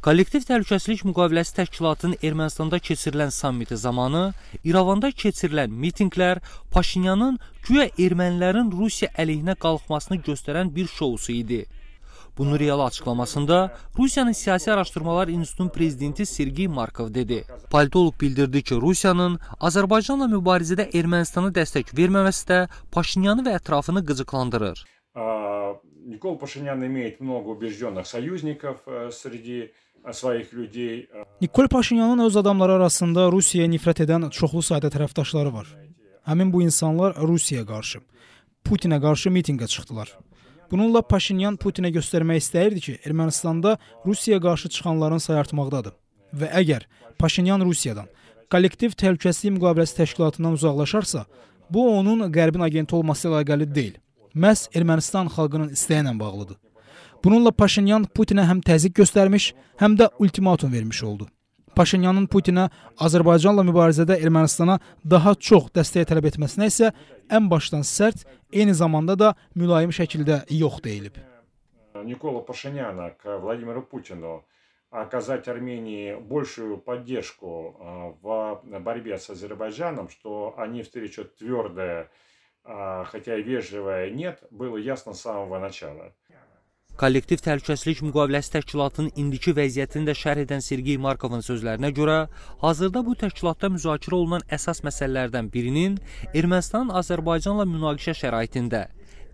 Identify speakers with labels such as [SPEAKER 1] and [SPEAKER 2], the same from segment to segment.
[SPEAKER 1] Kollektiv Təhlükəsizlik Müqaviləsi Təşkilatının Ermənistanda keçirilən sammiti zamanı İrəvanda keçirilən mitinqlər Paşinyanın güya ermənilərin Rusiya əleyhinə qalxmasını göstərən bir şousu idi. Bunu real açıqlamasında Rusiyanın Siyasi Araşdırmalar İnstitutunun prezidenti Sergey Markov dedi. Politolog bildirdi ki, Rusiyanın Azərbaycanla mübarizədə Ermənistana dəstək verməməsi də Paşinyanı və ətrafını
[SPEAKER 2] qıcıqlandırır.
[SPEAKER 3] Nikol Paşinyan имеет много убежденных союзников э, среди Э, своих людей.
[SPEAKER 2] Nikol Paşinyanın öz adamları arasında Rusiyaya nifrət edən çoxlu sayda tərəfdaşları var. Həmin bu insanlar Rusiyaya qarşı, Putinə qarşı mitinqə çıxdılar. Bununla Paşinyan Putinə göstərmək istəyirdi ki, Ermənistanda Rusiyaya qarşı çıxanların sayı artmaqdadır. Və əgər Paşinyan Rusiyadan kollektiv təhlükəsizlik müqaviləsi təşkilatından uzaqlaşarsa, bu onun Qərbin agenti olması ilə əlaqəli deyil. Məhz Ermənistan xalqının istəyi ilə bağlıdır. Bununla Paşinyan Putinə həm təzyiq göstərmiş, həm də ultimatum vermiş oldu. Paşinyanın Putinə Azərbaycanla mübarizədə Ermənistana daha çox dəstək tələb etməsinə isə ən başdan sərt, eyni zamanda da mülayim şəkildə yox deyilib.
[SPEAKER 3] Nikola Paşinyana к Владимиру Путину оказать Армении большую поддержку в борьбе с Азербайджаном, что они встречат твердое, хотя и вежливое «нет», было ясно с самого начала.
[SPEAKER 1] Kollektiv Təhlükəsizlik Müqaviləsi Təşkilatının indiki vəziyyətini də şərh edən Sergey Markovun sözlərinə görə, hazırda bu təşkilatda müzakirə olunan əsas məsələlərdən birinin Ermənistanın Azərbaycanla münaqişə şəraitində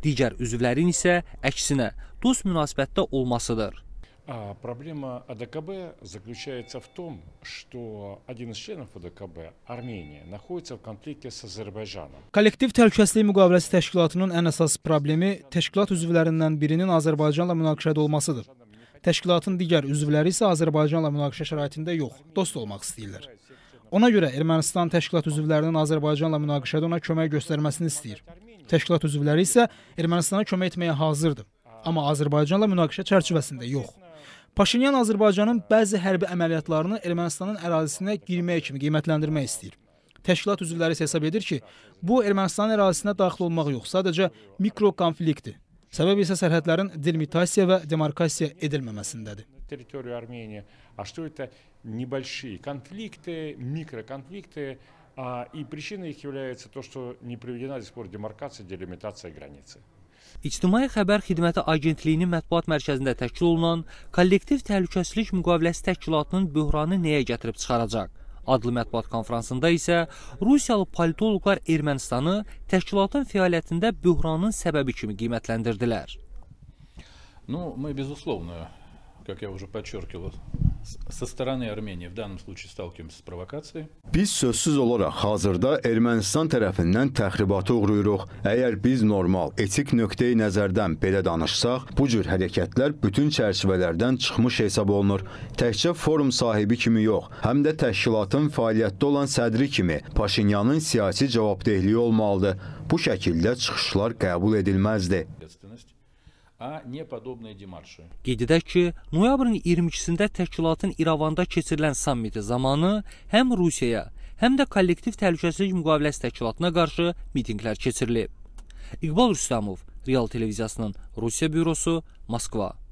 [SPEAKER 1] digər üzvlərin isə əksinə dost münasibətdə olmasıdır.
[SPEAKER 3] А проблема АДКБ заключается в том, что один из членов АДКБ, Армения, находится в konflikte с Azərbaycanım.
[SPEAKER 2] Kollektiv Təhlükəsizlik Müqaviləsi Təşkilatının ən əsas problemi təşkilat üzvlərindən birinin Azərbaycanla münaqişədə olmasıdır. Təşkilatın digər üzvləri isə Azərbaycanla münaqişə şəraitində yox, dost olmaq istəyirlər. Ona görə Ermənistan təşkilat üzvlərinin Azərbaycanla münaqişədə ona kömək göstərməsini istəyir. Təşkilat üzvləri isə Ermənistana kömək etməyə hazırdır, amma Azərbaycanla münaqişə çərçivəsində yox. Paşinyan Azərbaycanın bəzi hərbi əməliyyatlarını Ermənistanın ərazisinə girmək kimi qiymətləndirmək istəyir. Təşkilat üzvləri hesab edir ki, bu Ermənistanın ərazisinə daxil olmaq yox, sadəcə mikro konfliktdir. Səbəb isə sərhədlərin delimitasiya və demarkasiya edilməməsindədir. Territoriya
[SPEAKER 3] Armeniya, а что это небольшие конфликты, микроконфликты, и причиной их является то, что не приведена до сих пор демаркация, делимитация границы.
[SPEAKER 1] İctimai Xəbər Xidməti Agentliyinin mətbuat mərkəzində təşkil olunan Kollektiv Təhlükəsizlik Müqaviləsi təşkilatının böhranı nəyə gətirib çıxaracaq? adlı mətbuat konfransında isə Rusiyalı politoloqlar Ermənistanı təşkilatın fəaliyyətində böhranın səbəbi kimi qiymətləndirdilər.
[SPEAKER 3] Ну, мы безусловно, как я уже подчеркивал, со стороны Армении в данном случае сталкиваемся с провокацией.
[SPEAKER 2] Biz sözsüz olaraq hazırda Ermənistan tərəfindən təxribata uğruyuruq. Əgər biz normal, etik nöqteyi nəzərdən belə danışsaq, bu cür hərəkətlər bütün çərçivələrdən çıxmış hesab olunur. Təkcə forum sahibi kimi yox, həm də təşkilatın fəaliyyətdə olan sədri kimi Paşinyanın siyasi cavabdehliyi olmalıdır. Bu şəkildə çıxışlar qəbul edilməzdi
[SPEAKER 3] а не подобные демарши.
[SPEAKER 2] Qeyd edək ki, noyabrın 22-də
[SPEAKER 1] təşkilatın İrəvanda keçirilən sammiti zamanı həm Rusiyaya, həm də kollektiv təhlükəsizlik müqaviləsi təşkilatına qarşı mitinqlər keçirilib. İqbal Rüstəmov, Real televiziyasının Rusiya bürosu, Moskva.